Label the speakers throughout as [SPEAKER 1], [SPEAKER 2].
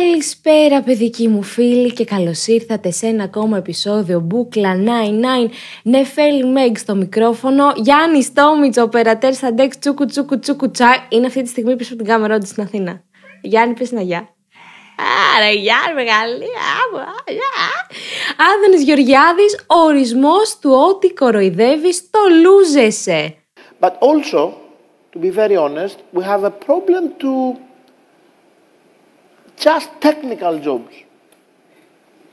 [SPEAKER 1] Καλησπέρα παιδικοί μου φίλοι και καλώς ήρθατε σε ένα ακόμα επεισόδιο Μπούκλα 99 Νεφέλη Μέγ στο μικρόφωνο Γιάννης ο περατέρ Σαντέξ Τσούκου Τσούκου Τσούκου Τσά Είναι αυτή τη στιγμή πίσω από την κάμερά τη στην Αθήνα Γιάννη πες να γεια Άρα γεια μεγάλη Άδωνης Γεωργιάδης, ορισμός του ότι κοροϊδεύεις το λούζεσαι But also, to be very honest, we have a problem just technical jobs.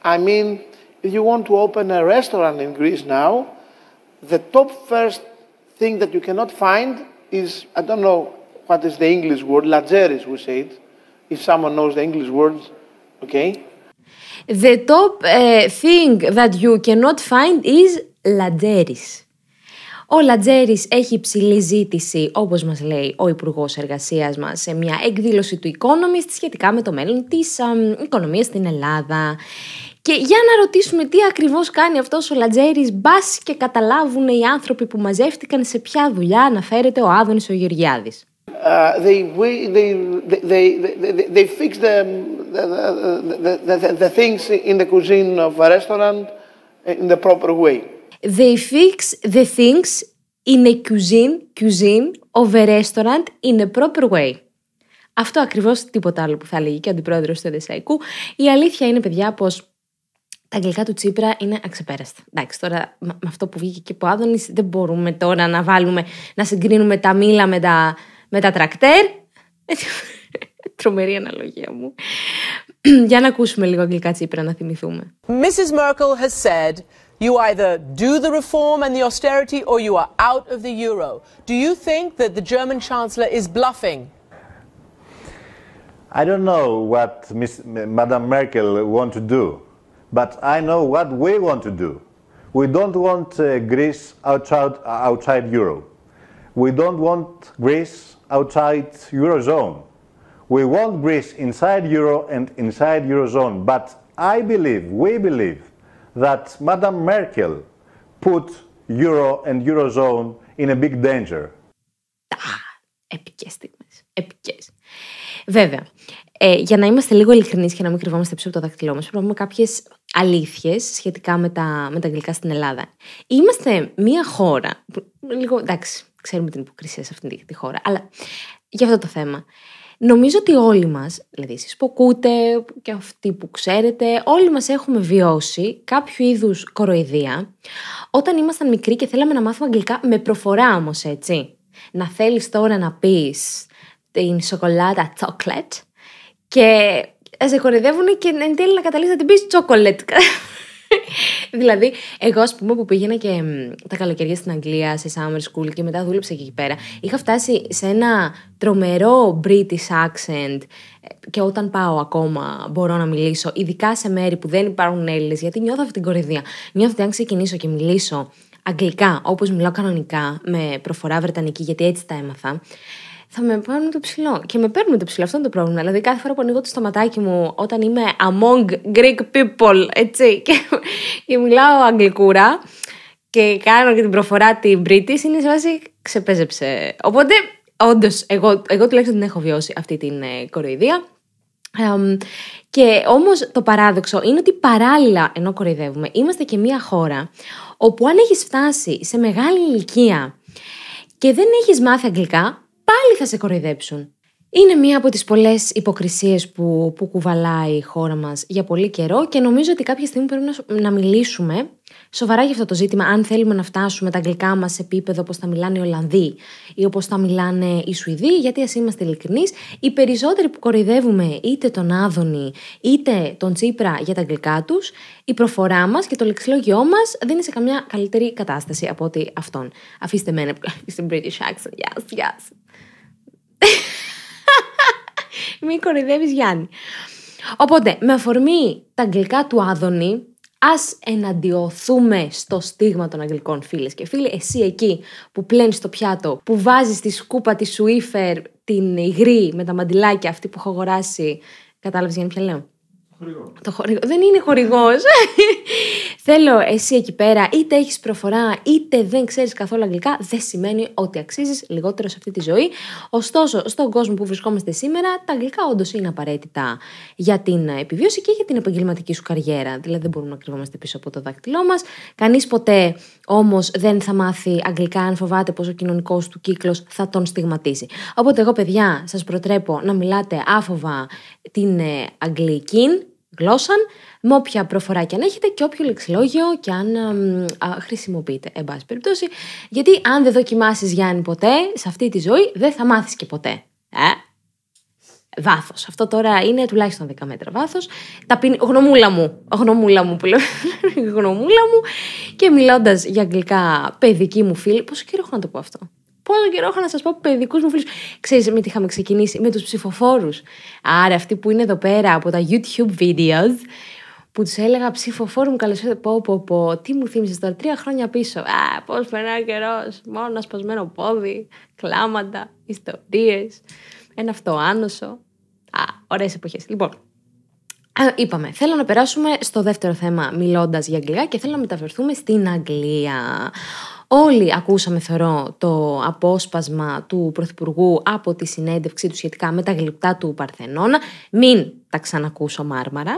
[SPEAKER 1] I mean, if you want to open a restaurant in Greece now, the top first thing that you cannot find is, I don't know what is the English word, lageris, we say it, if someone knows the English words, okay? The top uh, thing that you cannot find is lageris. Ο Λατζέρης έχει υψηλή ζήτηση, όπως μας λέει ο Υπουργός Εργασίας μας, σε μια εκδήλωση του Economist σχετικά με το μέλλον της οικονομίας στην Ελλάδα. Και για να ρωτήσουμε τι ακριβώς κάνει αυτός ο Λατζέρης, μπας και καταλάβουν οι άνθρωποι που μαζεύτηκαν σε ποια δουλειά αναφέρεται ο Άδωνης ο Γεωργιάδης. Uh, ε, they, they, they, they, they the, the, They fix the things in a cuisine, cuisine of a restaurant in a proper way. Αυτό ακριβώς τίποτα άλλο που θα λέγει και ο αντιπρόεδρος του Εδεσαϊκού. Η αλήθεια είναι, παιδιά, πως, τα αγγλικά του Τσίπρα είναι αξεπέραστα. Εντάξει, τώρα με αυτό που βγήκε και από Άδωνης, δεν μπορούμε τώρα να βάλουμε, να συγκρίνουμε τα μήλα με τα, με τα τρακτέρ. Τρομερή αναλογία μου. Για να ακούσουμε λίγο αγγλικά Τσίπρα, να θυμηθούμε. Mrs. Merkel has said You either do the reform and the austerity or you are out of the euro. Do you think that the German Chancellor is bluffing? I don't know what Ms. Madame Merkel wants to do, but I know what we want to do. We don't want uh, Greece outside, outside Europe. We don't want Greece outside Eurozone. We want Greece inside Euro and inside Eurozone, but I believe, we believe, that Madam Merkel put Euro and Eurozone in a big danger. Επικές στιγμές. Επικές. Βέβαια, ε, για να είμαστε λίγο ειλικρινείς και να μην κρυβόμαστε πίσω από το δάχτυλό μας, πρέπει να πούμε κάποιες αλήθειες σχετικά με τα, με τα αγγλικά στην Ελλάδα. Είμαστε μία χώρα. Που, λίγο, εντάξει, ξέρουμε την υποκρισία σε αυτή τη χώρα, αλλά για αυτό το θέμα. Νομίζω ότι όλοι μας, δηλαδή εσείς που ακούτε και αυτοί που ξέρετε, όλοι μας έχουμε βιώσει κάποιο είδους κοροϊδία όταν ήμασταν μικροί και θέλαμε να μάθουμε αγγλικά με προφορά όμως έτσι. Να θέλεις τώρα να πεις την σοκολάτα chocolate και σε κοροϊδεύουν και εν τέλει να καταλήξεις να την πεις chocolate. δηλαδή, εγώ ας πούμε που πήγαινα και τα καλοκαίρια στην Αγγλία, σε summer school και μετά δούλεψα και εκεί πέρα, είχα φτάσει σε ένα τρομερό British accent ε, και όταν πάω ακόμα μπορώ να μιλήσω, ειδικά σε μέρη που δεν υπάρχουν Έλληνες, γιατί νιώθω αυτή την κορυδία. Νιώθω ότι αν ξεκινήσω και μιλήσω αγγλικά, όπως μιλάω κανονικά, με προφορά βρετανική, γιατί έτσι τα έμαθα, θα με πάρουν το ψηλό. Και με παίρνουν το ψηλό, αυτό είναι το πρόβλημα. Δηλαδή, κάθε φορά που ανοίγω το σταματάκι μου όταν είμαι among Greek people, έτσι, και, και μιλάω αγγλικούρα και κάνω και την προφορά την British, είναι σε βάση ξεπέζεψε. Οπότε, όντως, εγώ, εγώ τουλάχιστον την έχω βιώσει αυτή την ε, κοροϊδία. Um, και όμως, το παράδοξο είναι ότι παράλληλα ενώ κοροϊδεύουμε είμαστε και μια χώρα όπου αν έχεις φτάσει σε μεγάλη ηλικία και δεν έχεις μάθει αγγλικά πάλι θα σε κοροϊδέψουν. Είναι μία από τις πολλές υποκρισίες που, που κουβαλάει η χώρα μας για πολύ καιρό και νομίζω ότι κάποια στιγμή πρέπει να, μιλήσουμε σοβαρά για αυτό το ζήτημα αν θέλουμε να φτάσουμε τα αγγλικά μας σε επίπεδο όπως θα μιλάνε οι Ολλανδοί ή όπως θα μιλάνε οι Σουηδοί γιατί ας είμαστε ειλικρινείς οι περισσότεροι που κοροϊδεύουμε είτε τον Άδωνη είτε τον Τσίπρα για τα αγγλικά τους η προφορά μας και το λεξιλόγιό μας δεν είναι σε καμιά καλύτερη κατάσταση από ότι αυτόν. Αφήστε μένα ένα British accent. Yes, yes. Μην κοροϊδεύεις, Γιάννη. Οπότε, με αφορμή τα αγγλικά του Άδωνη, ας εναντιωθούμε στο στίγμα των αγγλικών φίλες και φίλοι. Εσύ εκεί που πλένεις το πιάτο, που βάζεις τη σκούπα της σουίφερ, την υγρή με τα μαντιλάκια αυτή που έχω αγοράσει. Κατάλαβες Γιάννη ποια λέω. Χορηγό. Το χορηγό. Δεν είναι χορηγός. Θέλω εσύ εκεί πέρα, είτε έχεις προφορά, είτε δεν ξέρεις καθόλου αγγλικά, δεν σημαίνει ότι αξίζεις λιγότερο σε αυτή τη ζωή. Ωστόσο, στον κόσμο που βρισκόμαστε σήμερα, τα αγγλικά όντως είναι απαραίτητα για την επιβίωση και για την επαγγελματική σου καριέρα. Δηλαδή, δεν μπορούμε να κρυβόμαστε πίσω από το δάκτυλό μας. Κανείς ποτέ όμως δεν θα μάθει αγγλικά, αν φοβάται πως ο κοινωνικός του κύκλος θα τον στιγματίσει. Οπότε, εγώ, παιδιά, σας προτρέπω να μιλάτε άφοβα την ε, αγγλική γλώσσαν, με όποια προφορά και αν έχετε και όποιο λεξιλόγιο και αν α, α, χρησιμοποιείτε, εν πάση περιπτώσει. Γιατί αν δεν δοκιμάσεις Γιάννη ποτέ, σε αυτή τη ζωή δεν θα μάθεις και ποτέ. Ε? Βάθος. Αυτό τώρα είναι τουλάχιστον 10 μέτρα βάθος. Τα πει Γνωμούλα μου. Γνωμούλα μου που λέω. Γνωμούλα μου. Και μιλώντας για αγγλικά παιδική μου φίλη. Πόσο καιρό έχω να το πω αυτό. Πόσο καιρό είχα να σας πω παιδικούς μου φίλους. Ξέρεις με τι είχαμε ξεκινήσει, με τους ψηφοφόρους. Άρα, αυτοί που είναι εδώ πέρα από τα YouTube videos, που τους έλεγα ψηφοφόρου μου, ήρθατε. πω, πω, πω, τι μου θύμισες τώρα, τρία χρόνια πίσω. Α, πώς περνάει ο καιρός, μόνο ένα σπασμένο πόδι, κλάματα, ιστορίες, ένα αυτοάνωσο. Α, ωραίες εποχές. Λοιπόν, Είπαμε, θέλω να περάσουμε στο δεύτερο θέμα μιλώντας για Αγγλία και θέλω να μεταφερθούμε στην Αγγλία. Όλοι ακούσαμε, θεωρώ, το απόσπασμα του Πρωθυπουργού από τη συνέντευξή του σχετικά με τα γλυπτά του Παρθενώνα. Μην τα ξανακούσω μάρμαρα.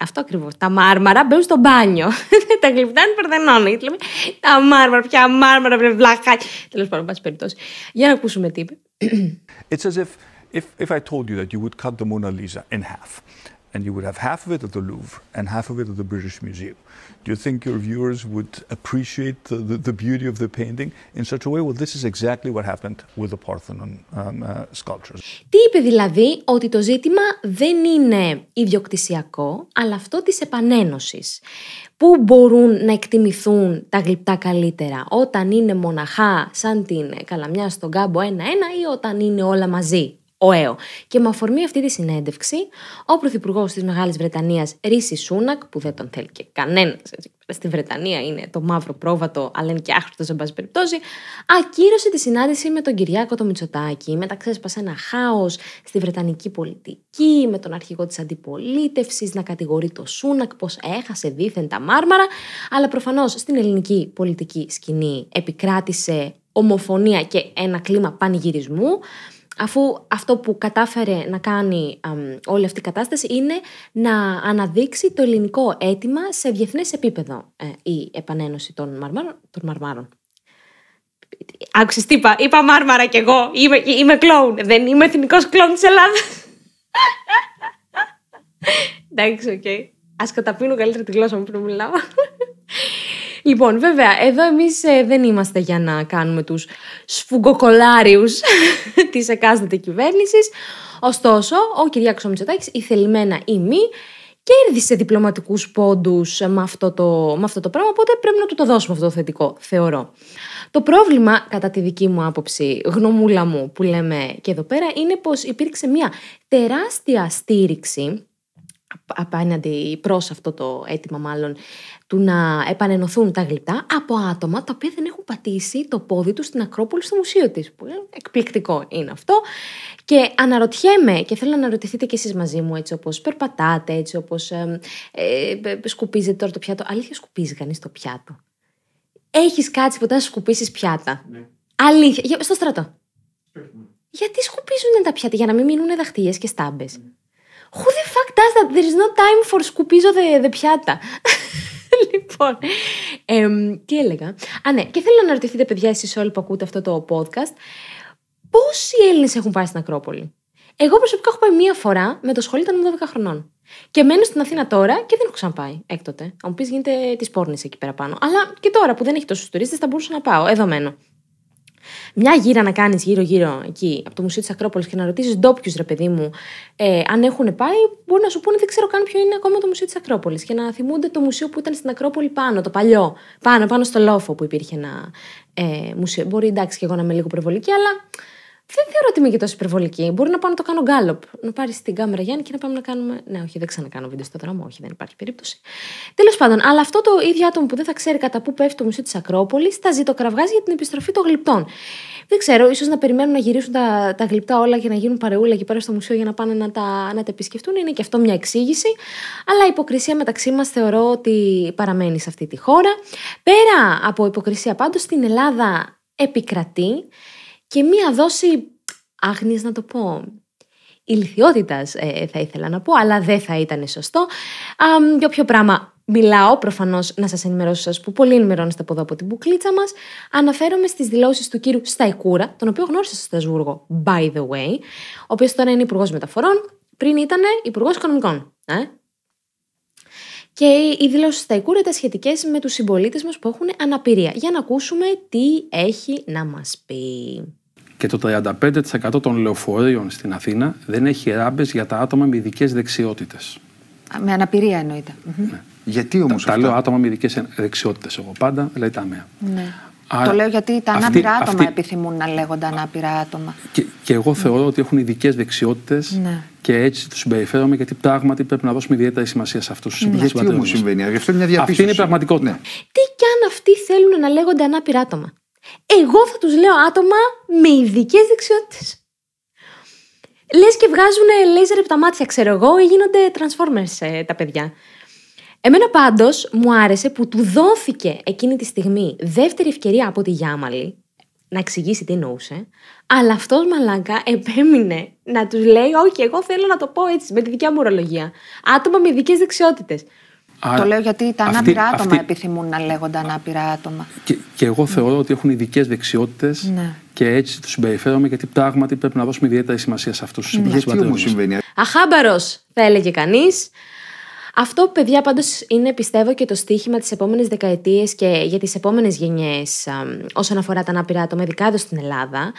[SPEAKER 1] Αυτό ακριβώς. Τα μάρμαρα μπαίνουν στο μπάνιο. τα γλυπτά είναι Παρθενώνα. Γιατί τα μάρμαρα, πια μάρμαρα, βρε βλάχα. Τέλος πάντων, πα περιπτώσει. Για να ακούσουμε τι είπε. It's as if, if, if I told you that you would cut the Mona Lisa in half and you would have half of it at the Louvre and half of it at the British Museum. Do you think your viewers would appreciate the, the, the beauty of the painting in such a way? Well, this is exactly what happened with the Parthenon um, uh, sculptures. Τι είπε δηλαδή ότι το ζήτημα δεν είναι ιδιοκτησιακό, αλλά αυτό της επανένωσης. Πού μπορούν να εκτιμηθούν τα γλυπτά καλύτερα, όταν είναι μοναχά σαν την καλαμιά στον κάμπο ένα-ένα ή όταν είναι όλα μαζί ο Και με αφορμή αυτή τη συνέντευξη, ο Πρωθυπουργός της Μεγάλης Βρετανίας, Ρίση Σούνακ, που δεν τον θέλει και κανένας, στη Βρετανία είναι το μαύρο πρόβατο, αλλά είναι και άχρηστο, εν πάση περιπτώσει, ακύρωσε τη συνάντηση με τον Κυριάκο το Μητσοτάκη. Μετά ξέσπασε ένα χάος στη Βρετανική πολιτική, με τον αρχηγό της αντιπολίτευσης να κατηγορεί το Σούνακ πως έχασε δίθεν τα μάρμαρα, αλλά προφανώς στην ελληνική πολιτική σκηνή επικράτησε ομοφωνία και ένα κλίμα πανηγυρισμού αφού αυτό που κατάφερε να κάνει όλη αυτή η κατάσταση είναι να αναδείξει το ελληνικό αίτημα σε διεθνές επίπεδο ε, η επανένωση των μαρμάρων. Των Άκουσες τι είπα, είπα μάρμαρα κι εγώ, είμαι, είμαι κλόουν, δεν είμαι εθνικός κλόουν της Ελλάδας. Εντάξει, οκ. Okay. Ας καταπίνω καλύτερα τη γλώσσα μου πριν μιλάω. Λοιπόν, βέβαια, εδώ εμείς ε, δεν είμαστε για να κάνουμε τους σφουγκοκολάριου της εκάστοτε κυβέρνησης. Ωστόσο, ο Κυριάκος η θελημένα ή μη, κέρδισε διπλωματικούς πόντους με, αυτό το, με αυτό το πράγμα. Οπότε πρέπει να του το δώσουμε αυτό το θετικό, θεωρώ. Το πρόβλημα, κατά τη δική μου άποψη, γνωμούλα μου που λέμε και εδώ πέρα, είναι πως υπήρξε μια τεράστια στήριξη απέναντι προς αυτό το αίτημα μάλλον του να επανενωθούν τα γλυπτά από άτομα τα οποία δεν έχουν πατήσει το πόδι τους στην Ακρόπολη στο μουσείο της που είναι εκπληκτικό είναι αυτό και αναρωτιέμαι και θέλω να αναρωτηθείτε κι εσείς μαζί μου έτσι όπως περπατάτε έτσι όπως ε, σκουπίζετε τώρα το πιάτο αλήθεια σκουπίζει κανείς το πιάτο έχεις κάτσει ποτέ να σκουπίσεις πιάτα ναι. αλήθεια, στο στρατό γιατί σκουπίζουν τα πιάτα για να μην μείνουν δαχτυλιές και στάμπες ναι. Who the fuck does that? There is no time for σκουπίζω δε the πιάτα. λοιπόν, ε, τι έλεγα. Α, ναι, και θέλω να ρωτηθείτε, παιδιά, εσείς όλοι που ακούτε αυτό το podcast, πόσοι Έλληνες έχουν πάει στην Ακρόπολη. Εγώ προσωπικά έχω πάει μία φορά με το σχολείο, των 12 χρονών. Και μένω στην Αθήνα τώρα και δεν έχω ξαναπάει έκτοτε. Αν μου πεις, γίνεται της πόρνης εκεί πέρα πάνω. Αλλά και τώρα που δεν έχει τόσους τουρίστες, θα μπορούσα να πάω. Εδώ μένω. Μια γύρα να κάνεις γύρω-γύρω εκεί από το Μουσείο της Ακρόπολης και να ρωτήσεις ντόπιους ρε παιδί μου, ε, αν έχουν πάει, μπορεί να σου πούνε δεν ξέρω καν ποιο είναι ακόμα το Μουσείο της Ακρόπολης. Και να θυμούνται το μουσείο που ήταν στην Ακρόπολη πάνω, το παλιό. Πάνω, πάνω στο λόφο που υπήρχε ένα ε, μουσείο. Μπορεί εντάξει και εγώ να είμαι λίγο προβολική, αλλά δεν θεωρώ ότι είμαι και τόσο υπερβολική. Μπορεί να πάω να το κάνω γκάλοπ. Να πάρεις την κάμερα Γιάννη και να πάμε να κάνουμε. Ναι, όχι, δεν ξανακάνω βίντεο στο δρόμο. Όχι, δεν υπάρχει περίπτωση. Τέλος πάντων, αλλά αυτό το ίδιο άτομο που δεν θα ξέρει κατά πού πέφτει το μισό της Ακρόπολης, θα ζει το κραυγάζει για την επιστροφή των γλυπτών. Δεν ξέρω, ίσως να περιμένουν να γυρίσουν τα, τα γλυπτά όλα και να γίνουν παρεούλα εκεί πέρα στο μουσείο για να πάνε να τα, να τα επισκεφτούν. Είναι και αυτό μια εξήγηση. Αλλά η υποκρισία μεταξύ μας θεωρώ ότι παραμένει σε αυτή τη χώρα. Πέρα από υποκρισία πάντως, στην Ελλάδα επικρατεί και μία δόση άγνης να το πω ηλικιότητας ε, ε, θα ήθελα να πω, αλλά δεν θα ήταν σωστό. Α, για όποιο πράγμα μιλάω, προφανώς να σας ενημερώσω σας που πολύ ενημερώνεστε από εδώ από την μπουκλίτσα μας, αναφέρομαι στις δηλώσεις του κύρου Σταϊκούρα, τον οποίο γνώρισα στο Στασβούργο, by the way, ο οποίος τώρα είναι υπουργός Μεταφορών, πριν ήταν υπουργός Οικονομικών. Ε? Και οι δηλώσει στα Ικούρα ήταν σχετικές με τους συμπολίτες μας που έχουν αναπηρία. Για να ακούσουμε τι έχει να μας πει και το 35% των λεωφορείων στην Αθήνα δεν έχει ράμπες για τα άτομα με ειδικές δεξιότητες. Με αναπηρία εννοείται. Ναι. Γιατί όμως. Τα, τα λέω άτομα με ειδικές δεξιότητες, εγώ πάντα, λέει τα αμαία. Ναι. το λέω γιατί τα ανάπηρα άτομα επιθυμούν να λέγονται ανάπηρα άτομα. Και, και εγώ ναι. θεωρώ ότι έχουν ειδικές δεξιότητες ναι. και έτσι τους συμπεριφέρομαι γιατί πράγματι πρέπει να δώσουμε ιδιαίτερη σημασία σε αυτούς τους ναι. είναι Αυτή είναι η πραγματικότητα. Ναι. Τι κι αν αυτοί θέλουν να λέγονται ανάπηρα άτομα εγώ θα τους λέω άτομα με ειδικές δεξιότητες. Λες και βγάζουν λέιζερ από τα μάτια, ξέρω εγώ, ή γίνονται transformers ε, τα παιδιά. Εμένα πάντως μου άρεσε που του δόθηκε εκείνη τη στιγμή δεύτερη ευκαιρία από τη Γιάμαλη να εξηγήσει τι εννοούσε, αλλά αυτός μαλάκα επέμεινε να τους λέει «Όχι, εγώ θέλω να το πω έτσι, με τη δικιά μου ορολογία». Άτομα με ειδικές δεξιότητες. Α, το λέω γιατί τα αυτοί, ανάπηρα άτομα επιθυμούν να λέγονται ανάπηρα άτομα. Και, και εγώ θεωρώ ότι έχουν ειδικές δεξιότητες ναι. και έτσι τους συμπεριφέρομαι γιατί πράγματι πρέπει να δώσουμε ιδιαίτερη σημασία σε αυτούς τους συμπεριφέρου. Αχάμπαρος, θα έλεγε κανείς. Αυτό, παιδιά, πάντως είναι πιστεύω και το στίχημα της επόμενης δεκαετίας και για τις επόμενες γενιές όσον αφορά τα ανάπηρα άτομα, ειδικά εδώ στην Ελλάδα.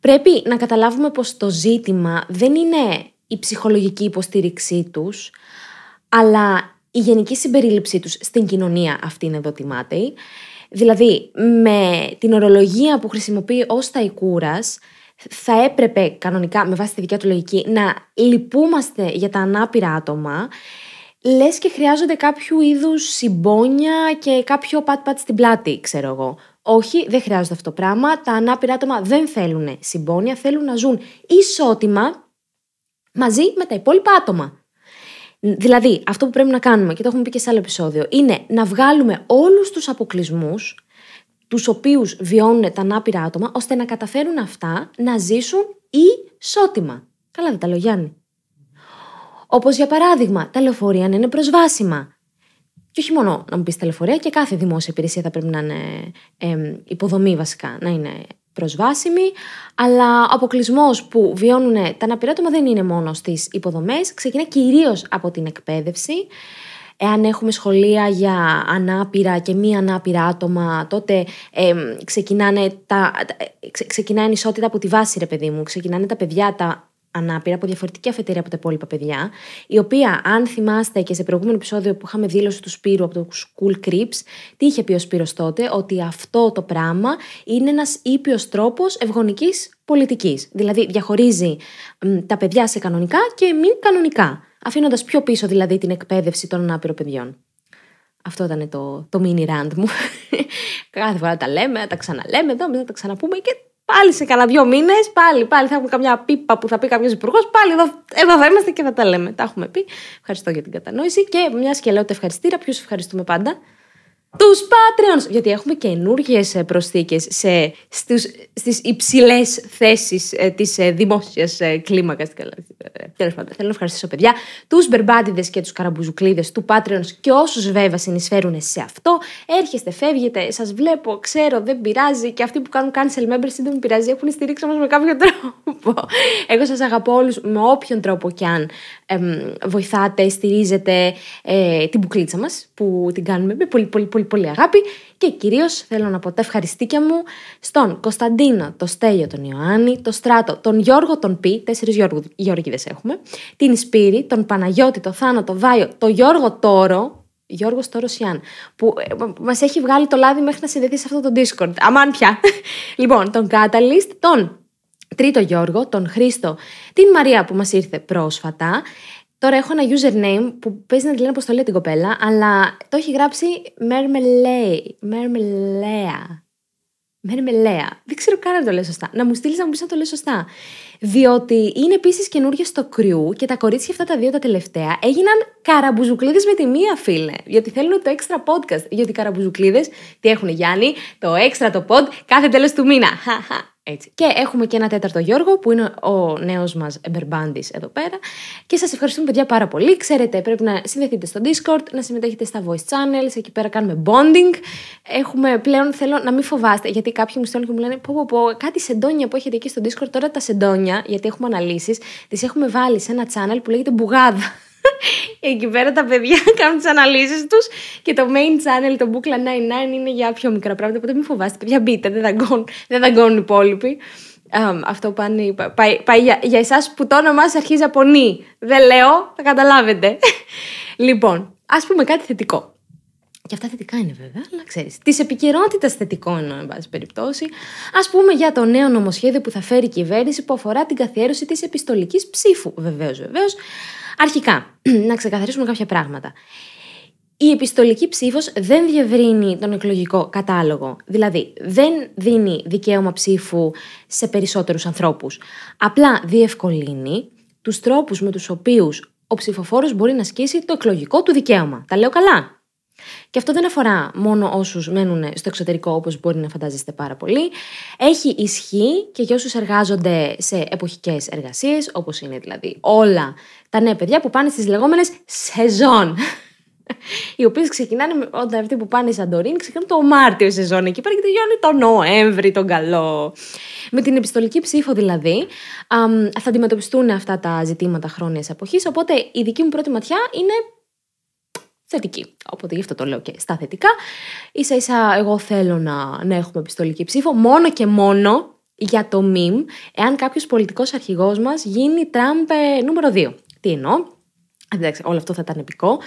[SPEAKER 1] Πρέπει να καταλάβουμε πως το ζήτημα δεν είναι η ψυχολογική υποστήριξή τους, αλλά η γενική συμπερίληψή τους στην κοινωνία αυτή είναι εδώ Δηλαδή, με την ορολογία που χρησιμοποιεί ο Σταϊκούρας, θα έπρεπε κανονικά, με βάση τη δικιά του λογική, να λυπούμαστε για τα ανάπηρα άτομα, λες και χρειάζονται κάποιο είδους συμπόνια και κάποιο πατ-πατ στην πλάτη, ξέρω εγώ. Όχι, δεν χρειάζεται αυτό το πράγμα. Τα ανάπηρα άτομα δεν θέλουν συμπόνια, θέλουν να ζουν ισότιμα μαζί με τα υπόλοιπα άτομα. Δηλαδή, αυτό που πρέπει να κάνουμε, και το έχουμε πει και σε άλλο επεισόδιο, είναι να βγάλουμε όλους τους αποκλεισμούς τους οποίους βιώνουν τα ανάπηρα άτομα, ώστε να καταφέρουν αυτά να ζήσουν ισότιμα. Καλά δεν τα λέω, Γιάννη. Όπως για παράδειγμα, τα λεωφορεία να είναι προσβάσιμα. Και όχι μόνο να μου πεις τα λεωφορεία, και κάθε δημόσια υπηρεσία θα πρέπει να είναι ε, ε, υποδομή βασικά, να είναι προσβάσιμη, αλλά ο αποκλεισμός που βιώνουν τα αναπηρά δεν είναι μόνο στις υποδομές, ξεκινά κυρίως από την εκπαίδευση. Εάν έχουμε σχολεία για ανάπηρα και μη ανάπηρα άτομα, τότε ξεκινάνε τα, ε, ξεκινάει η ανισότητα από τη βάση, ρε παιδί μου. Ξεκινάνε τα παιδιά, τα ανάπηρα, από διαφορετική αφετηρία από τα υπόλοιπα παιδιά, η οποία, αν θυμάστε και σε προηγούμενο επεισόδιο που είχαμε δήλωση του Σπύρου από το School Crips, τι είχε πει ο Σπύρος τότε, ότι αυτό το πράγμα είναι ένας ήπιος τρόπος ευγονικής πολιτικής. Δηλαδή, διαχωρίζει τα παιδιά σε κανονικά και μη κανονικά, αφήνοντας πιο πίσω δηλαδή την εκπαίδευση των ανάπηρων παιδιών. Αυτό ήταν το, το mini rant μου. Κάθε φορά τα λέμε, τα ξαναλέμε εδώ, μετά τα ξαναπούμε και Πάλι σε κανένα δύο μήνες, πάλι, πάλι θα έχουμε καμιά πίπα που θα πει κάποιος υπουργός. Πάλι εδώ, εδώ θα είμαστε και θα τα λέμε. Τα έχουμε πει. Ευχαριστώ για την κατανόηση. Και μιας και λέω τα ευχαριστήρα, ποιους ευχαριστούμε πάντα τους Patreons. Γιατί έχουμε καινούργιες ε, προσθήκες στις υψηλές θέσεις ε, της ε, δημόσιας κλίμακα. Τέλος πάντων, θέλω να ευχαριστήσω, παιδιά, τους μπερμπάντιδε και τους καραμπουζουκλίδες του Patreons και όσους βέβαια συνεισφέρουν σε αυτό. Έρχεστε, φεύγετε, σας βλέπω, ξέρω, δεν πειράζει. Και αυτοί που κάνουν cancel members δεν πειράζει, έχουν στηρίξει όμω με κάποιο τρόπο. Εγώ σας αγαπώ όλους με όποιον τρόπο και αν εμ, βοηθάτε, στηρίζετε την μπουκλίτσα μας που την κάνουμε με πολύ, πολύ, πολύ πολύ αγάπη και κυρίως θέλω να πω τα ευχαριστήκια μου στον Κωνσταντίνο, τον Στέλιο, τον Ιωάννη, τον Στράτο, τον Γιώργο, τον Πι, τέσσερις Γιώργου, Γιώργιδες έχουμε, την Σπύρη, τον Παναγιώτη, τον Θάνο, τον Βάιο, τον Γιώργο Τόρο, Γιώργος Τόρος Ιάν, που ε, μας έχει βγάλει το λάδι μέχρι να συνδεθεί σε αυτό το Discord. Αμάν πια. Λοιπόν, τον Catalyst, τον Τρίτο Γιώργο, τον Χρήστο, την Μαρία που μας ήρθε πρόσφατα, Τώρα έχω ένα username που παίζει να τη λένε αποστολή την κοπέλα, αλλά το έχει γράψει Μερμελέ... Μερμελέα. Μερμελέα. Δεν ξέρω καν να το λέει σωστά. Να μου στείλεις να μου πεις να το λέω σωστά. Διότι είναι επίσης καινούργια στο κρυού και τα κορίτσια αυτά τα δύο τα τελευταία έγιναν καραμπουζουκλίδες με τη μία, φίλε. Γιατί θέλουν το extra podcast. Γιατί καραμπουζουκλίδες τι έχουν, Γιάννη, το έξτρα το pod κάθε τέλος του μήνα. Έτσι. Και έχουμε και ένα τέταρτο Γιώργο που είναι ο νέος μας Εμπερμπάντης εδώ πέρα και σας ευχαριστούμε παιδιά πάρα πολύ. Ξέρετε πρέπει να συνδεθείτε στο Discord, να συμμετέχετε στα voice channels, εκεί πέρα κάνουμε bonding. Έχουμε πλέον θέλω να μην φοβάστε γιατί κάποιοι μου στέλνουν και μου λένε πω, πω, πω, κάτι σεντόνια που έχετε εκεί στο Discord τώρα τα σεντόνια γιατί έχουμε αναλύσεις τις έχουμε βάλει σε ένα channel που λέγεται μπουγάδα. Εκεί πέρα τα παιδιά κάνουν τις αναλύσεις τους και το main channel, το Bookla 99 είναι για πιο μικρά πράγματα. Οπότε μην φοβάστε, παιδιά μπείτε, δεν δαγκώνουν, δεν οι υπόλοιποι. Um, αυτό πάνε, πάει, για, για εσάς που το όνομά σας αρχίζει από νη. Δεν λέω, θα καταλάβετε. λοιπόν, ας πούμε κάτι θετικό. Και αυτά θετικά είναι βέβαια, αλλά ξέρεις. Της επικαιρότητας θετικών, εν πάση περιπτώσει. Ας πούμε για το νέο νομοσχέδιο που θα φέρει η κυβέρνηση που αφορά την καθιέρωση της επιστολικής ψήφου. Βεβαίως, βεβαίως. Αρχικά, να ξεκαθαρίσουμε κάποια πράγματα. Η επιστολική ψήφος δεν διευρύνει τον εκλογικό κατάλογο. Δηλαδή, δεν δίνει δικαίωμα ψήφου σε περισσότερους ανθρώπους. Απλά διευκολύνει τους τρόπους με τους οποίους ο ψηφοφόρος μπορεί να ασκήσει το εκλογικό του δικαίωμα. Τα λέω καλά. Και αυτό δεν αφορά μόνο όσους μένουν στο εξωτερικό, όπως μπορεί να φαντάζεστε πάρα πολύ. Έχει ισχύ και για όσους εργάζονται σε εποχικές εργασίες, όπως είναι δηλαδή όλα τα νέα παιδιά που πάνε στις λεγόμενες σεζόν. Οι οποίες ξεκινάνε, όταν αυτοί που πάνε σαν τορίν ξεκινάνε το Μάρτιο σεζόν εκεί πέρα και τελειώνει το Νοέμβρη, τον καλό. Με την επιστολική ψήφο δηλαδή, θα αντιμετωπιστούν αυτά τα ζητήματα χρόνιας αποχής. Οπότε η δική μου πρώτη ματιά είναι θετική. Οπότε γι' αυτό το λέω και στα θετικά. σα ίσα εγώ θέλω να, να έχουμε επιστολική ψήφο μόνο και μόνο για το μιμ εάν κάποιος πολιτικός αρχηγός μας γίνει Τραμπ ε, νούμερο 2. Τι εννοώ. Ε, εντάξει, όλο αυτό θα ήταν επικό.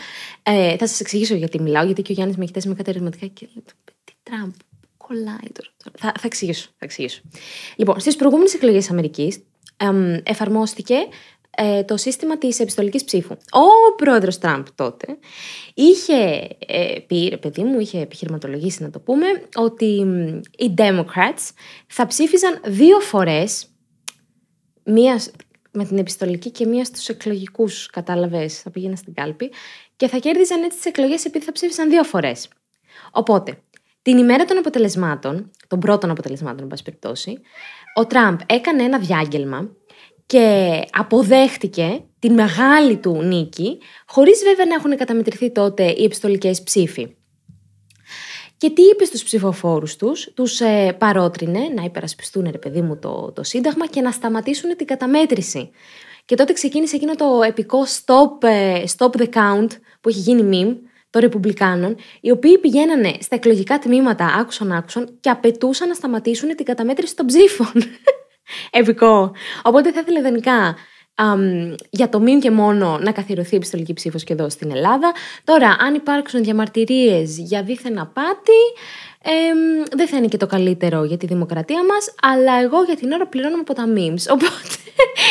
[SPEAKER 1] Ε, θα σας εξηγήσω γιατί μιλάω, γιατί και ο Γιάννης με έχει θέσει με κατερρισματικά και λέει, τι Τραμπ, κολλάει τώρα. Θα, θα εξηγήσω, θα εξηγήσω. Λοιπόν, στις προηγούμενες εκλογές Αμερική, Αμερικής εφαρμόστηκε ε, το σύστημα της επιστολικής ψήφου. Ο πρόεδρος Τραμπ τότε είχε ε, πει, παιδί μου, είχε επιχειρηματολογήσει να το πούμε, ότι οι Democrats θα ψήφιζαν δύο φορές. Μίας με την επιστολική και μίας στους εκλογικούς, κατάλαβες. Θα πήγαινα στην κάλπη. Και θα κέρδιζαν έτσι τις εκλογές επειδή θα ψήφισαν δύο φορές. Οπότε, την ημέρα των αποτελεσμάτων, των πρώτων αποτελεσμάτων, εν πάση περιπτώσει, ο Τραμπ έκανε ένα διάγγελμα και αποδέχτηκε την μεγάλη του νίκη, χωρίς βέβαια να έχουν καταμετρηθεί τότε οι επιστολικές ψήφοι. Και τι είπε στους ψηφοφόρους τους, τους ε, παρότρινε να υπερασπιστούν ρε παιδί μου το, το Σύνταγμα και να σταματήσουν την καταμέτρηση. Και τότε ξεκίνησε εκείνο το επικό stop, ε, stop the count που έχει γίνει meme των Ρεπουμπλικάνων, οι οποίοι πηγαίνανε στα εκλογικά τμήματα άκουσαν άκουσαν και απαιτούσαν να σταματήσουν την καταμέτρηση των ψήφων. Επικό. Οπότε θα ήθελα ιδανικά για το μήν και μόνο να καθιερωθεί η επιστολική ψήφος και εδώ στην Ελλάδα. Τώρα, αν υπάρξουν διαμαρτυρίες για δίθεν απάτη, δεν θα είναι και το καλύτερο για τη δημοκρατία μας, αλλά εγώ για την ώρα πληρώνω από τα memes, οπότε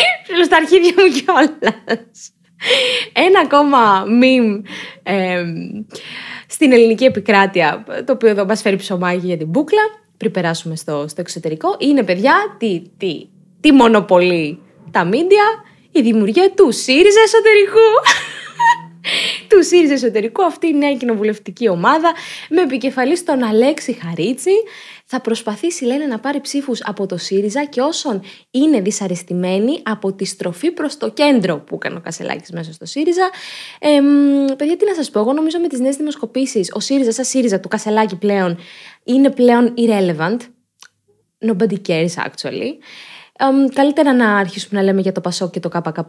[SPEAKER 1] στα αρχίδια μου κιόλας. Ένα ακόμα meme στην ελληνική επικράτεια, το οποίο εδώ μας φέρει ψωμάκι για την μπούκλα, πριν περάσουμε στο, εξωτερικό, είναι παιδιά τι, τι, τι μονοπολεί τα μίντια, η δημιουργία του ΣΥΡΙΖΑ εσωτερικού του ΣΥΡΙΖΑ εσωτερικού, αυτή η νέα κοινοβουλευτική ομάδα, με επικεφαλής τον Αλέξη Χαρίτσι, θα προσπαθήσει, λένε, να πάρει ψήφους από το ΣΥΡΙΖΑ και όσων είναι δυσαρεστημένοι από τη στροφή προς το κέντρο που έκανε ο Κασελάκης μέσα στο ΣΥΡΙΖΑ. Ε, παιδιά, τι να σας πω, εγώ νομίζω με τις νέες δημοσκοπήσεις, ο ΣΥΡΙΖΑ, σαν ΣΥΡΙΖΑ του Κασελάκη πλέον, είναι πλέον irrelevant. Nobody cares actually. καλύτερα να αρχίσουμε να λέμε για το ΠΑΣΟΚ και το ΚΚΕ.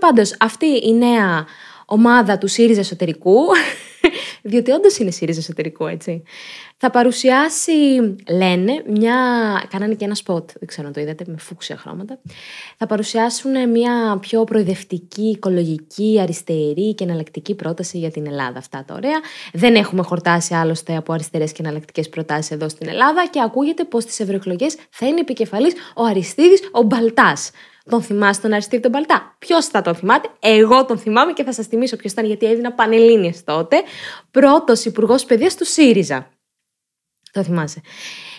[SPEAKER 1] Πάντως αυτή η νέα ομάδα του ΣΥΡΙΖΑ εσωτερικού, διότι όντως είναι ΣΥΡΙΖΑ εσωτερικού, έτσι. Θα παρουσιάσει, λένε, μια. Κάνανε και ένα σποτ, δεν ξέρω αν το είδατε, με φούξια χρώματα. Θα παρουσιάσουν μια πιο προειδευτική, οικολογική, αριστερή και εναλλακτική πρόταση για την Ελλάδα. Αυτά τα ωραία. Δεν έχουμε χορτάσει άλλωστε από αριστερές και εναλλακτικές προτάσεις εδώ στην Ελλάδα και ακούγεται πως στις ευρωεκλογές θα είναι επικεφαλής ο Αριστίδης ο Μπαλτάς. Τον θυμάσαι τον Αριστείδη τον Παλτά. Ποιος θα τον θυμάται, εγώ τον θυμάμαι και θα σας θυμίσω ποιος ήταν, γιατί έδινα πανελίνε τότε. Πρώτος υπουργός παιδείας του ΣΥΡΙΖΑ. Το θυμάσαι.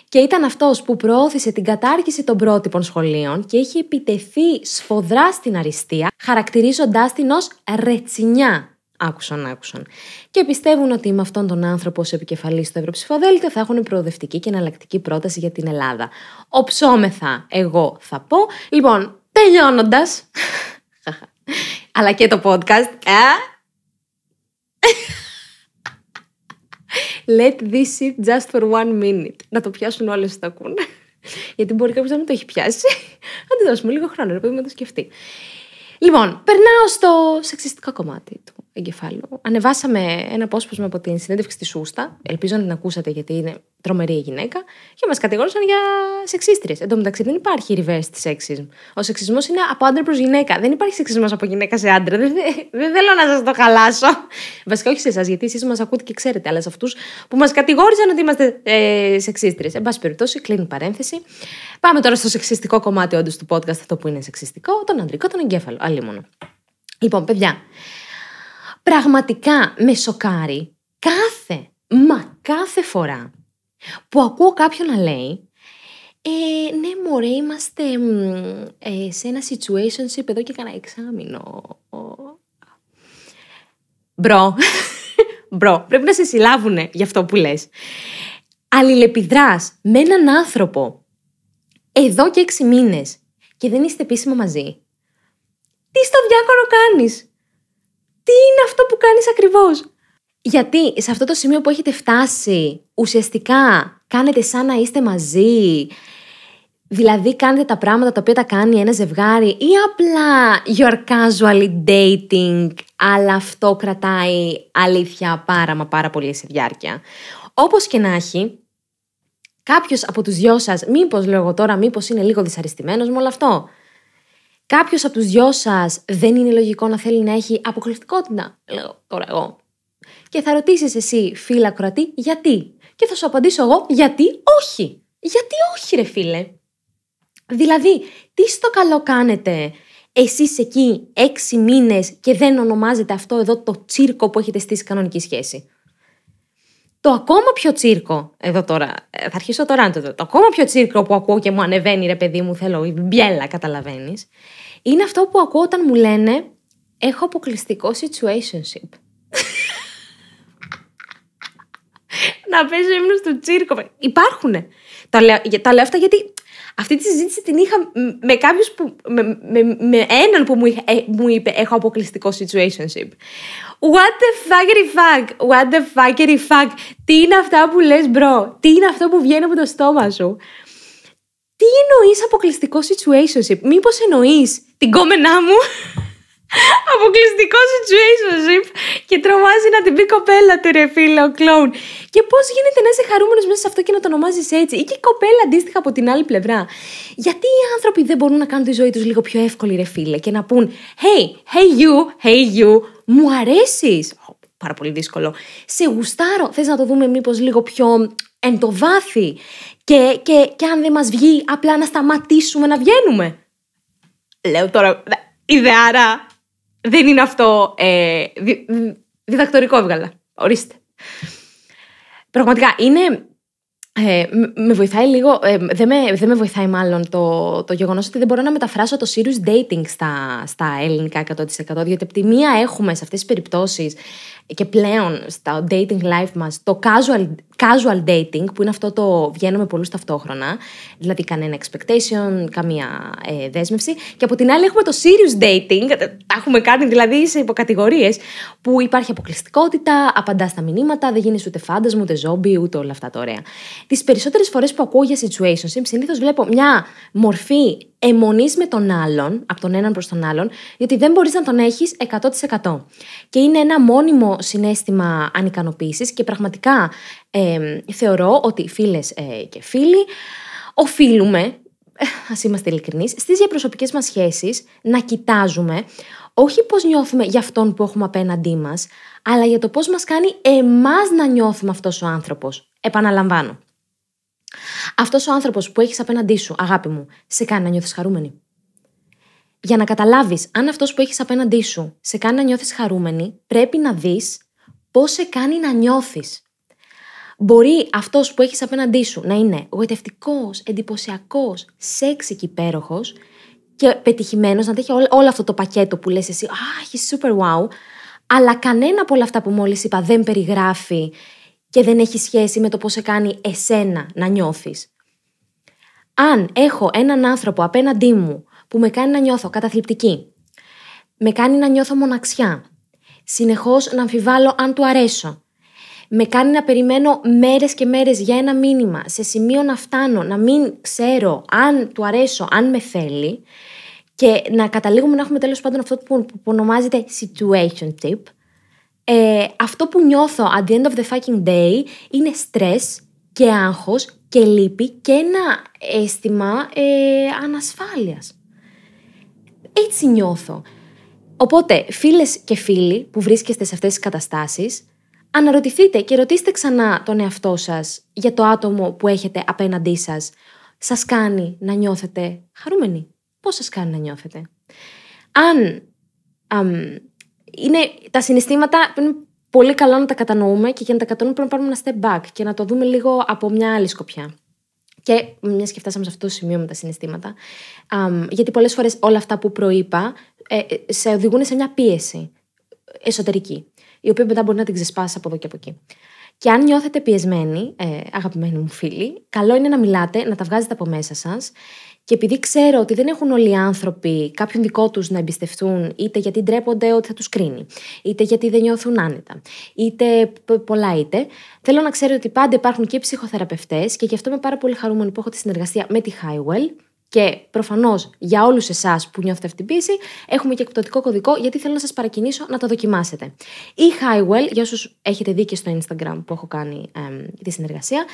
[SPEAKER 1] Και ήταν αυτός που προώθησε την κατάργηση των πρότυπων σχολείων και είχε επιτεθεί σφοδρά στην αριστεία, χαρακτηρίζοντάς την ως ρετσινιά. Άκουσαν, άκουσαν. Και πιστεύουν ότι με αυτόν τον άνθρωπο ως επικεφαλής στο Ευρωψηφοδέλτιο θα έχουν προοδευτική και εναλλακτική πρόταση για την Ελλάδα. Οψόμεθα, εγώ θα πω. Λοιπόν, Τελειώνοντας. αλλά και το podcast. Let this sit just for one minute. Να το πιάσουν όλε τα ακούνε Γιατί μπορεί κάποιος να μην το έχει πιάσει. Αν του δώσουμε λίγο χρόνο, να το σκεφτεί. Λοιπόν, περνάω στο σεξιστικό κομμάτι του εγκεφάλου, ανεβάσαμε ένα απόσπασμα από την συνέντευξη τη Σούστα. Ελπίζω να την ακούσατε, γιατί είναι τρομερή η γυναίκα. Και μας κατηγόρησαν για σεξίστριες. Εν τω μεταξύ, δεν υπάρχει reverse της σεξισμ. Ο σεξισμός είναι από άντρα προς γυναίκα. Δεν υπάρχει σεξισμός από γυναίκα σε άντρα. Δεν, δεν θέλω να σας το χαλάσω. Βασικά, όχι σε εσάς, γιατί εσείς μας ακούτε και ξέρετε, αλλά σε αυτούς που μας κατηγόρησαν ότι είμαστε ε, σεξίστριες. Εν πάση περιπτώσει, κλείνει παρένθεση. Πάμε τώρα στο σεξιστικό κομμάτι όντως του podcast, αυτό που είναι σεξιστικό, τον ανδρικό, τον εγκέφαλο. Αλλήμον. Λοιπόν, παιδιά, Πραγματικά με σοκάρει κάθε, μα κάθε φορά που ακούω κάποιον να λέει ε, ναι μωρέ είμαστε ε, σε ένα situationship εδώ και κανένα εξάμεινο. Μπρο, μπρο, πρέπει να σε συλλάβουνε για αυτό που λες. Αλληλεπιδράς με έναν άνθρωπο εδώ και έξι μήνες και δεν είστε επίσημα μαζί. Τι στο διάκονο κάνεις, τι είναι αυτό που κάνεις ακριβώς. Γιατί σε αυτό το σημείο που έχετε φτάσει, ουσιαστικά κάνετε σαν να είστε μαζί, δηλαδή κάνετε τα πράγματα τα οποία τα κάνει ένα ζευγάρι ή απλά your casual dating, αλλά αυτό κρατάει αλήθεια πάρα μα πάρα πολύ σε διάρκεια. Όπως και να έχει, κάποιος από τους δυο σας, μήπως λέω εγώ τώρα, μήπως είναι λίγο δυσαρεστημένος με όλο αυτό κάποιος από τους δυο σας δεν είναι λογικό να θέλει να έχει αποκλειστικότητα, λέω τώρα εγώ. Και θα ρωτήσεις εσύ, φίλα ακροατή, γιατί. Και θα σου απαντήσω εγώ, γιατί όχι. Γιατί όχι, ρε φίλε. Δηλαδή, τι στο καλό κάνετε εσείς εκεί έξι μήνες και δεν ονομάζετε αυτό εδώ το τσίρκο που έχετε στήσει κανονική σχέση το ακόμα πιο τσίρκο. Εδώ τώρα, ε, θα αρχίσω τώρα να το Το ακόμα πιο τσίρκο που ακούω και μου ανεβαίνει, ρε παιδί μου, θέλω, η μπιέλα, καταλαβαίνεις. Είναι αυτό που ακούω όταν μου λένε Έχω αποκλειστικό situationship. να παίζει ύμνος του τσίρκο. Υπάρχουνε. Τα λέω, τα λέω αυτά γιατί αυτή τη συζήτηση την είχα με κάποιους που. Με, με, έναν που μου, είχε, είπε: Έχω αποκλειστικό situationship. What the fuckery fuck. What the fuckery fuck. Τι είναι αυτά που λες, bro Τι είναι αυτό που βγαίνει από το στόμα σου. Τι εννοείς αποκλειστικό situationship. Μήπως εννοείς την κόμενά μου. Αποκλειστικό situationship και τρομάζει να την πει κοπέλα του ρε φίλε ο κλόουν. Και πώς γίνεται να είσαι χαρούμενος μέσα σε αυτό και να το ονομάζεις έτσι, ή και η κοπέλα αντίστοιχα από την άλλη πλευρά. Γιατί οι άνθρωποι δεν μπορούν να κάνουν τη ζωή τους λίγο πιο εύκολη, ρε φίλε, και να πούν Hey, hey you, hey you, μου αρέσεις. πάρα πολύ δύσκολο. Σε γουστάρω. Θες να το δούμε μήπως λίγο πιο εν το βάθη. Και, και αν δεν μας βγει, απλά να σταματήσουμε να βγαίνουμε. Λέω τώρα. Ιδεάρα, δεν είναι αυτό ε, διδακτορικό έβγαλα. Ορίστε. Πραγματικά είναι... Ε, με βοηθάει λίγο, ε, δεν, με, δεν με βοηθάει μάλλον το, το γεγονός ότι δεν μπορώ να μεταφράσω το serious dating στα, στα ελληνικά 100% διότι από τη μία έχουμε σε αυτές τις περιπτώσεις και πλέον στα dating life μας το casual, casual dating που είναι αυτό το βγαίνουμε πολύ ταυτόχρονα δηλαδή κανένα expectation, καμία ε, δέσμευση και από την άλλη έχουμε το serious dating τα έχουμε κάνει δηλαδή σε υποκατηγορίες που υπάρχει αποκλειστικότητα, απαντάς στα μηνύματα, δεν γίνεις ούτε φάντασμα, ούτε ζόμπι, ούτε όλα αυτά τα ωραία. Τις περισσότερες φορές που ακούω για situations, συνήθως βλέπω μια μορφή αιμονή με τον άλλον, από τον έναν προς τον άλλον, γιατί δεν μπορείς να τον έχεις 100%. Και είναι ένα μόνιμο συνέστημα ανικανοποίησης και πραγματικά ε, θεωρώ ότι φίλες ε, και φίλοι οφείλουμε, ας είμαστε ειλικρινείς, στις διαπροσωπικές μας σχέσεις να κοιτάζουμε όχι πώς νιώθουμε για αυτόν που έχουμε απέναντί μας, αλλά για το πώς μας κάνει εμάς να νιώθουμε αυτός ο άνθρωπος. Επαναλαμβάνω. Αυτός ο άνθρωπος που έχεις απέναντί σου, αγάπη μου, σε κάνει να νιώθεις χαρούμενη. Για να καταλάβεις αν αυτός που έχεις απέναντί σου σε κάνει να νιώθεις χαρούμενη, πρέπει να δεις πώς σε κάνει να νιώθεις. Μπορεί αυτός που έχεις απέναντί σου να είναι γοητευτικός, εντυπωσιακός, σεξι και υπέροχος και πετυχημένος, να τέχει όλο αυτό το πακέτο που λες εσύ, Α, έχει super wow, αλλά κανένα από όλα αυτά που μόλις είπα δεν περιγράφει και δεν έχει σχέση με το πώς σε κάνει εσένα να νιώθεις. Αν έχω έναν άνθρωπο απέναντί μου που με κάνει να νιώθω καταθλιπτική, με κάνει να νιώθω μοναξιά, συνεχώς να αμφιβάλλω αν του αρέσω, με κάνει να περιμένω μέρες και μέρες για ένα μήνυμα, σε σημείο να φτάνω, να μην ξέρω αν του αρέσω, αν με θέλει και να καταλήγουμε να έχουμε τέλος πάντων αυτό που ονομάζεται situation tip – ε, αυτό που νιώθω at the end of the fucking day είναι στρες και άγχος και λύπη και ένα αίσθημα ε, ανασφάλειας. Έτσι νιώθω. Οπότε, φίλες και φίλοι που βρίσκεστε σε αυτές τις καταστάσεις, αναρωτηθείτε και ρωτήστε ξανά τον εαυτό σας για το άτομο που έχετε απέναντί σας. Σας κάνει να νιώθετε χαρούμενοι. Πώς σας κάνει να νιώθετε. Αν είναι τα συναισθήματα που είναι πολύ καλό να τα κατανοούμε και για να τα κατανοούμε πρέπει να πάρουμε ένα step back και να το δούμε λίγο από μια άλλη σκοπιά. Και μια και φτάσαμε σε αυτό το σημείο με τα συναισθήματα. γιατί πολλές φορές όλα αυτά που προείπα ε, ε, σε οδηγούν σε μια πίεση εσωτερική, η οποία μετά μπορεί να την ξεσπάσει από εδώ και από εκεί. Και αν νιώθετε πιεσμένοι, ε, αγαπημένοι μου φίλοι, καλό είναι να μιλάτε, να τα βγάζετε από μέσα σας και επειδή ξέρω ότι δεν έχουν όλοι οι άνθρωποι κάποιον δικό τους να εμπιστευτούν, είτε γιατί ντρέπονται ότι θα τους κρίνει, είτε γιατί δεν νιώθουν άνετα, είτε πολλά είτε, θέλω να ξέρω ότι πάντα υπάρχουν και ψυχοθεραπευτές και γι' αυτό είμαι πάρα πολύ χαρούμενη που έχω τη συνεργασία με τη Highwell. Και προφανώς για όλους εσάς που νιώθετε αυτή την πίεση, έχουμε και εκπτωτικό κωδικό, γιατί θέλω να σας παρακινήσω να το δοκιμάσετε. Η Highwell, για όσους έχετε δει και στο Instagram που έχω κάνει τη συνεργασία,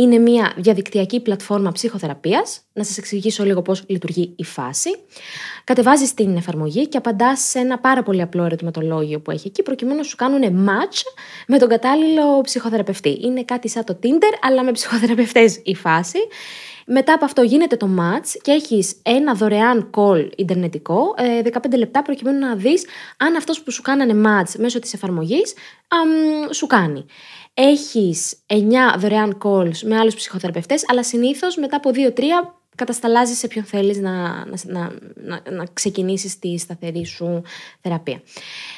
[SPEAKER 1] είναι μια διαδικτυακή πλατφόρμα ψυχοθεραπείας. Να σας εξηγήσω λίγο πώς λειτουργεί η φάση. Κατεβάζεις την εφαρμογή και απαντάς σε ένα πάρα πολύ απλό ερωτηματολόγιο που έχει εκεί, προκειμένου να σου κάνουν match με τον κατάλληλο ψυχοθεραπευτή. Είναι κάτι σαν το Tinder, αλλά με ψυχοθεραπευτές η φάση. Μετά από αυτό γίνεται το match και έχεις ένα δωρεάν call ιντερνετικό, 15 ε, λεπτά προκειμένου να δεις αν αυτός που σου κάνανε match μέσω της εφαρμογής, σου κάνει έχεις 9 δωρεάν calls με άλλους ψυχοθεραπευτές, αλλά συνήθως μετά από 2-3 κατασταλάζεις σε ποιον θέλεις να, να, να, να ξεκινήσεις τη σταθερή σου θεραπεία.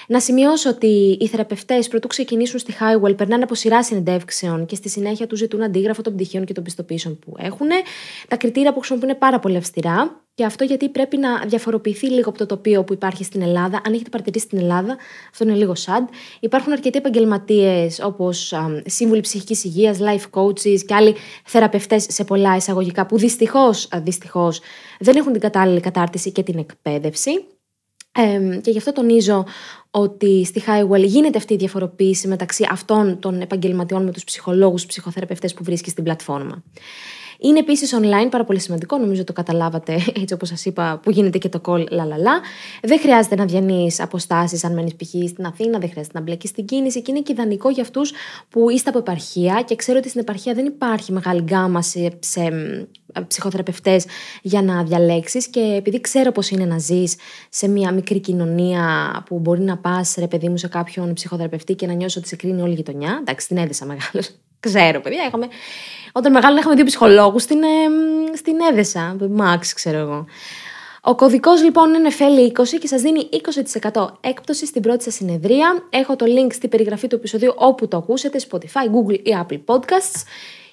[SPEAKER 1] Να σημειώσω ότι οι θεραπευτές, πρωτού ξεκινήσουν στη Highwell, περνάνε από σειρά συνεντεύξεων και στη συνέχεια τους ζητούν αντίγραφο των πτυχίων και των πιστοποιήσεων που έχουν. Τα κριτήρια που χρησιμοποιούν είναι πάρα πολύ αυστηρά. Και αυτό γιατί πρέπει να διαφοροποιηθεί λίγο από το τοπίο που υπάρχει στην Ελλάδα. Αν έχετε παρατηρήσει στην Ελλάδα, αυτό είναι λίγο sad. Υπάρχουν αρκετοί επαγγελματίες όπως σύμβουλοι ψυχικής υγείας, life coaches και άλλοι θεραπευτές σε πολλά εισαγωγικά που δυστυχώς ε, δυστυχώς, δεν έχουν την κατάλληλη κατάρτιση και την εκπαίδευση. Ε, και γι' αυτό τονίζω ότι στη Highwell γίνεται αυτή η διαφοροποίηση μεταξύ αυτών των επαγγελματιών με τους ψυχολόγους, ψυχοθεραπευτές που βρίσκει στην πλατφόρμα. Είναι επίσης online, πάρα πολύ σημαντικό, νομίζω το καταλάβατε έτσι όπως σας είπα, που γίνεται και το call λαλαλα. Δεν χρειάζεται να διανύει αποστάσεις αν μένεις π.χ. στην Αθήνα, δεν χρειάζεται να μπλέκεις στην κίνηση και είναι και ιδανικό για αυτούς που είστε από επαρχία και ξέρω ότι στην επαρχία δεν υπάρχει μεγάλη γκάμα σε, σε ψυχοθεραπευτές για να διαλέξεις και επειδή ξέρω πώ είναι να ζεις σε μια μικρή κοινωνία που μπορεί να πας, ρε παιδί μου, σε κάποιον ψυχοθεραπευτή και να νιώσεις ότι σε κρίνει όλη η γειτονιά. Εντάξει, την έδεσα μεγάλος. Ξέρω, παιδιά, είχαμε. Όταν μεγάλο είχαμε δύο ψυχολόγους στην, στην Έδεσα, Μαξ, ξέρω εγώ. Ο κωδικός λοιπόν είναι FL20 και σας δίνει 20% έκπτωση στην πρώτη σας συνεδρία. Έχω το link στην περιγραφή του επεισοδίου όπου το ακούσετε, Spotify, Google ή Apple Podcasts.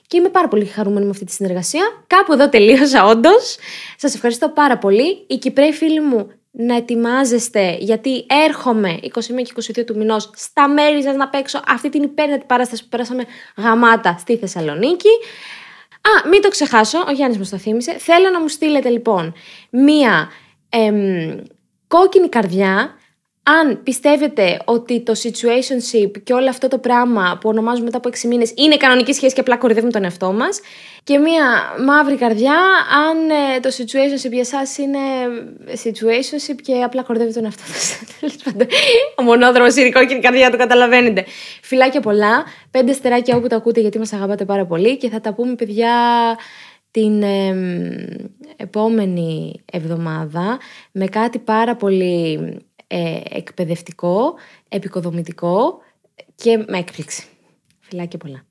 [SPEAKER 1] Και είμαι πάρα πολύ χαρούμενη με αυτή τη συνεργασία. Κάπου εδώ τελείωσα, όντως. Σας ευχαριστώ πάρα πολύ. Οι Κυπρέοι φίλοι μου να ετοιμάζεστε, γιατί έρχομαι 21 και 22 του μηνός στα μέρη σας να παίξω αυτή την υπέρτατη παράσταση που περάσαμε γαμάτα στη Θεσσαλονίκη. Α, μην το ξεχάσω, ο Γιάννης μου το θύμισε. Θέλω να μου στείλετε λοιπόν μία κόκκινη καρδιά αν πιστεύετε ότι το situationship και όλο αυτό το πράγμα που ονομάζουμε μετά από 6 μήνες είναι κανονική σχέση και απλά κορυδεύουμε τον εαυτό μας και μία μαύρη καρδιά αν ε, το situationship για εσάς είναι situationship και απλά κορυδεύει τον εαυτό τους Ο μονόδρομος η κόκκινη καρδιά το καταλαβαίνετε. Φιλάκια πολλά, πέντε στεράκια όπου τα ακούτε γιατί μας αγαπάτε πάρα πολύ και θα τα πούμε παιδιά την επόμενη εβδομάδα με κάτι πάρα πολύ ε, εκπαιδευτικό, επικοδομητικό και με έκπληξη. Φιλάκια πολλά.